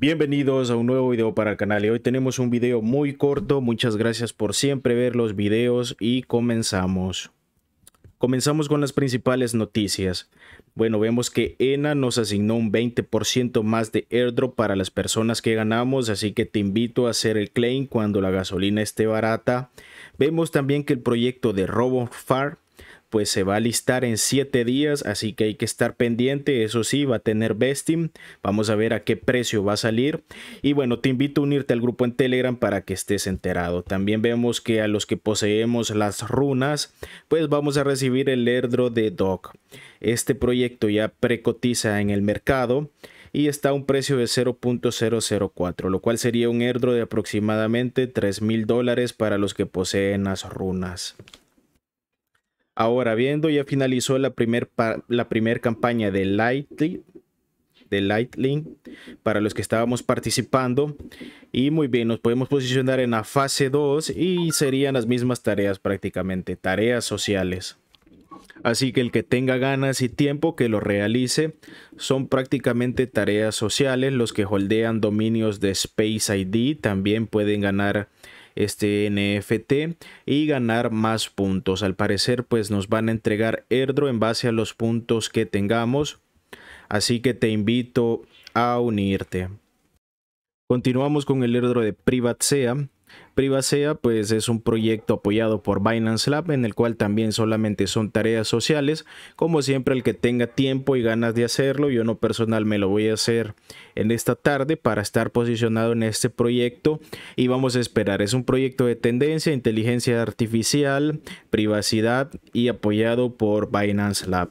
Bienvenidos a un nuevo video para el canal y hoy tenemos un video muy corto, muchas gracias por siempre ver los videos y comenzamos. Comenzamos con las principales noticias. Bueno, vemos que ENA nos asignó un 20% más de airdrop para las personas que ganamos, así que te invito a hacer el claim cuando la gasolina esté barata. Vemos también que el proyecto de RoboFar pues se va a listar en 7 días, así que hay que estar pendiente, eso sí, va a tener vesting, vamos a ver a qué precio va a salir y bueno, te invito a unirte al grupo en Telegram para que estés enterado. También vemos que a los que poseemos las runas, pues vamos a recibir el erdro de Doc. Este proyecto ya precotiza en el mercado y está a un precio de 0.004, lo cual sería un erdro de aproximadamente $3,000 mil dólares para los que poseen las runas. Ahora, viendo, ya finalizó la primera la primer campaña de Lightly de Lightning para los que estábamos participando y muy bien nos podemos posicionar en la fase 2 y serían las mismas tareas prácticamente tareas sociales así que el que tenga ganas y tiempo que lo realice son prácticamente tareas sociales los que holdean dominios de Space ID también pueden ganar este NFT y ganar más puntos. Al parecer pues nos van a entregar erdro en base a los puntos que tengamos. Así que te invito a unirte. Continuamos con el erdro de Privatsea Privacea pues es un proyecto apoyado por Binance Lab en el cual también solamente son tareas sociales. Como siempre el que tenga tiempo y ganas de hacerlo, yo no personal me lo voy a hacer en esta tarde para estar posicionado en este proyecto y vamos a esperar. Es un proyecto de tendencia, inteligencia artificial, privacidad y apoyado por Binance Lab.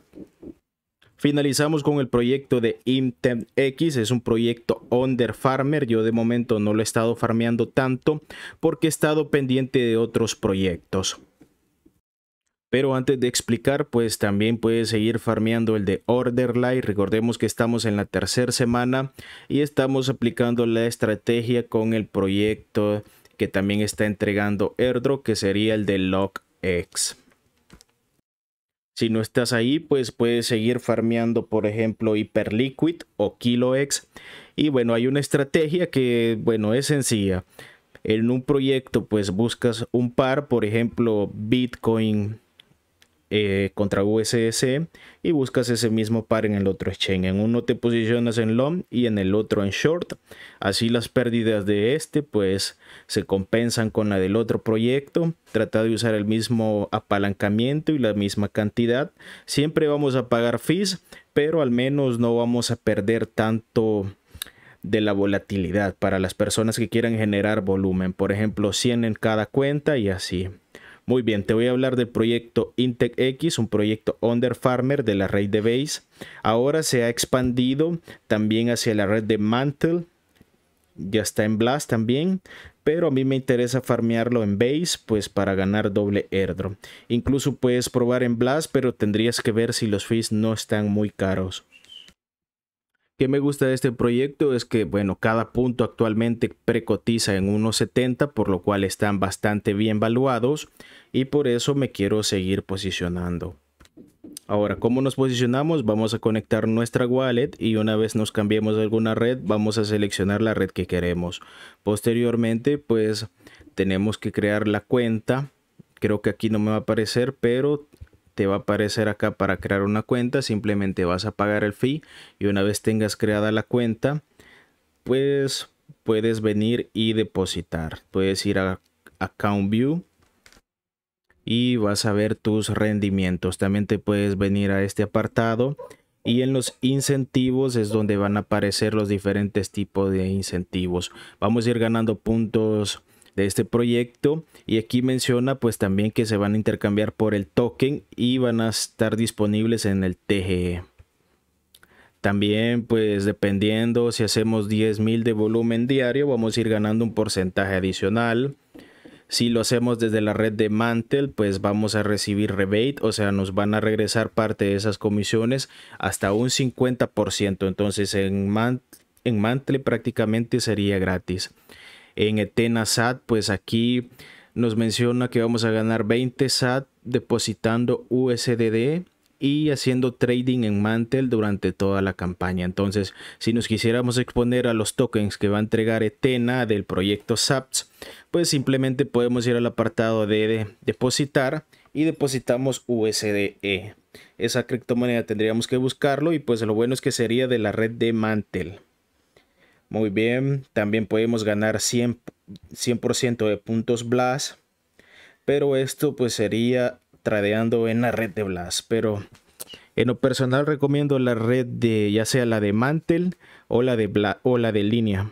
Finalizamos con el proyecto de x es un proyecto under farmer, yo de momento no lo he estado farmeando tanto porque he estado pendiente de otros proyectos. Pero antes de explicar, pues también puedes seguir farmeando el de Orderlight. Recordemos que estamos en la tercera semana y estamos aplicando la estrategia con el proyecto que también está entregando Airdrop, que sería el de LockX. Si no estás ahí, pues puedes seguir farmeando, por ejemplo, Hyperliquid o KiloX. Y bueno, hay una estrategia que, bueno, es sencilla. En un proyecto, pues buscas un par, por ejemplo, Bitcoin eh, contra USS y buscas ese mismo par en el otro exchange. En uno te posicionas en long y en el otro en short. Así las pérdidas de este pues se compensan con la del otro proyecto. Trata de usar el mismo apalancamiento y la misma cantidad. Siempre vamos a pagar fees, pero al menos no vamos a perder tanto de la volatilidad para las personas que quieran generar volumen. Por ejemplo, 100 en cada cuenta y así. Muy bien, te voy a hablar del proyecto Intec X, un proyecto Under Farmer de la red de Base. Ahora se ha expandido también hacia la red de Mantle. Ya está en Blast también, pero a mí me interesa farmearlo en Base, pues para ganar doble airdrop. Incluso puedes probar en Blast, pero tendrías que ver si los fees no están muy caros que me gusta de este proyecto es que, bueno, cada punto actualmente precotiza en 1.70, por lo cual están bastante bien valuados y por eso me quiero seguir posicionando. Ahora, ¿cómo nos posicionamos? Vamos a conectar nuestra wallet y una vez nos cambiemos alguna red, vamos a seleccionar la red que queremos. Posteriormente, pues tenemos que crear la cuenta. Creo que aquí no me va a aparecer, pero te va a aparecer acá para crear una cuenta, simplemente vas a pagar el fee y una vez tengas creada la cuenta, pues puedes venir y depositar. Puedes ir a Account View y vas a ver tus rendimientos. También te puedes venir a este apartado y en los incentivos es donde van a aparecer los diferentes tipos de incentivos. Vamos a ir ganando puntos de este proyecto y aquí menciona pues también que se van a intercambiar por el token y van a estar disponibles en el TGE. También pues dependiendo si hacemos 10.000 de volumen diario vamos a ir ganando un porcentaje adicional. Si lo hacemos desde la red de mantle pues vamos a recibir rebate, o sea, nos van a regresar parte de esas comisiones hasta un 50%. Entonces en, entonces en Mantle prácticamente sería gratis. En Etena SAT, pues aquí nos menciona que vamos a ganar 20 SAT depositando USDD y haciendo trading en Mantel durante toda la campaña. Entonces, si nos quisiéramos exponer a los tokens que va a entregar Etena del proyecto SAPS, pues simplemente podemos ir al apartado de, depositar y depositamos USDE. Esa criptomoneda tendríamos que buscarlo y pues lo bueno es que sería de la red de Mantel. Muy bien, también podemos ganar 100%, de puntos Blast. Pero esto pues sería tradeando en la red de Blast. Pero en lo personal recomiendo la red de ya sea la de Mantel o la de, o la de línea.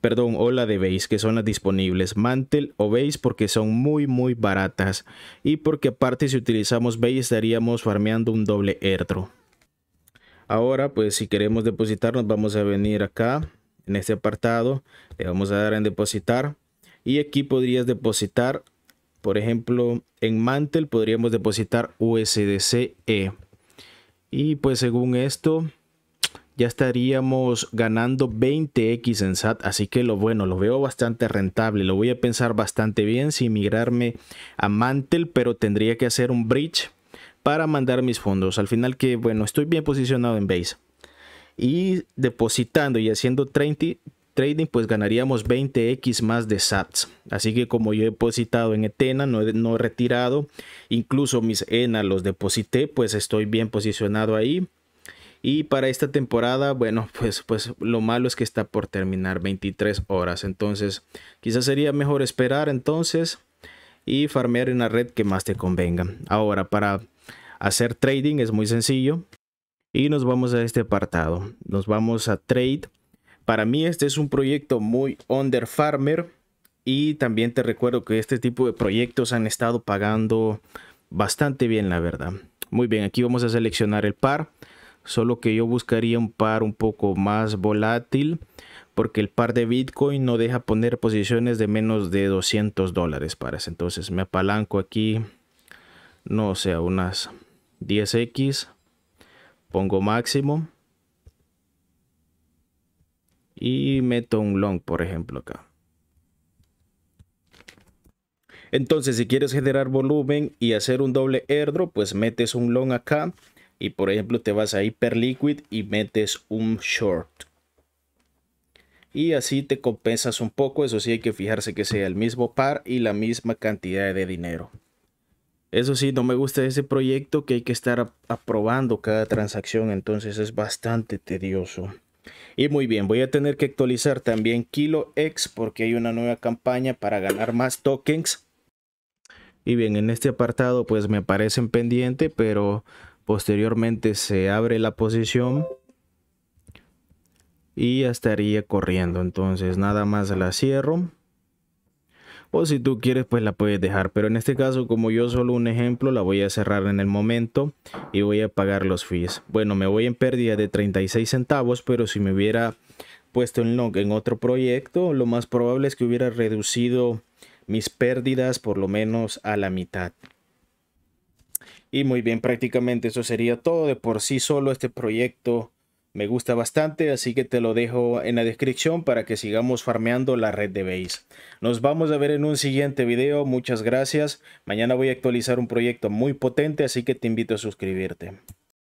Perdón, o la de Base, que son las disponibles. Mantel o Base porque son muy muy baratas. Y porque aparte si utilizamos Base estaríamos farmeando un doble ertro Ahora pues si queremos depositarnos vamos a venir acá en este apartado le vamos a dar en depositar y aquí podrías depositar por ejemplo en mantel podríamos depositar e y pues según esto ya estaríamos ganando 20x en SAT, así que lo bueno, lo veo bastante rentable, lo voy a pensar bastante bien si migrarme a Mantel, pero tendría que hacer un bridge para mandar mis fondos. Al final que, bueno, estoy bien posicionado en Base y depositando y haciendo trading, pues ganaríamos 20x más de sats. Así que como yo he depositado en Etena, no he, retirado, incluso mis ENA los deposité, pues estoy bien posicionado ahí. Y para esta temporada, bueno, pues, pues lo malo es que está por terminar 23 horas. Entonces, quizás sería mejor esperar entonces y farmear en la red que más te convenga. Ahora, para hacer trading es muy sencillo. Y nos vamos a este apartado. Nos vamos a Trade. Para mí este es un proyecto muy under farmer. Y también te recuerdo que este tipo de proyectos han estado pagando bastante bien, la verdad. Muy bien, aquí vamos a seleccionar el par. Solo que yo buscaría un par un poco más volátil. Porque el par de Bitcoin no deja poner posiciones de menos de 200 dólares para ese. Entonces me apalanco aquí, no sé, sea, unas 10x pongo máximo y meto un long, por ejemplo, acá. Entonces, si quieres generar volumen y hacer un doble airdrop, pues metes un long acá y, por ejemplo, te vas a Hyperliquid y metes un short. Y así te compensas un poco, eso sí hay que fijarse que sea el mismo par y la misma cantidad de dinero. Eso sí, no me gusta ese proyecto que hay que estar aprobando cada transacción, entonces es bastante tedioso. Y muy bien, voy a tener que actualizar también Kilo X porque hay una nueva campaña para ganar más tokens. Y bien, en este apartado pues me aparecen pendiente, pero posteriormente se abre la posición y ya estaría corriendo. Entonces nada más la cierro o si tú quieres pues la puedes dejar pero en este caso como yo solo un ejemplo la voy a cerrar en el momento y voy a pagar los fees bueno me voy en pérdida de 36 centavos pero si me hubiera puesto en log en otro proyecto lo más probable es que hubiera reducido mis pérdidas por lo menos a la mitad y muy bien prácticamente eso sería todo de por sí solo este proyecto me gusta bastante, así que te lo dejo en la descripción para que sigamos farmeando la red de base. Nos vamos a ver en un siguiente video, muchas gracias. Mañana voy a actualizar un proyecto muy potente, así que te invito a suscribirte.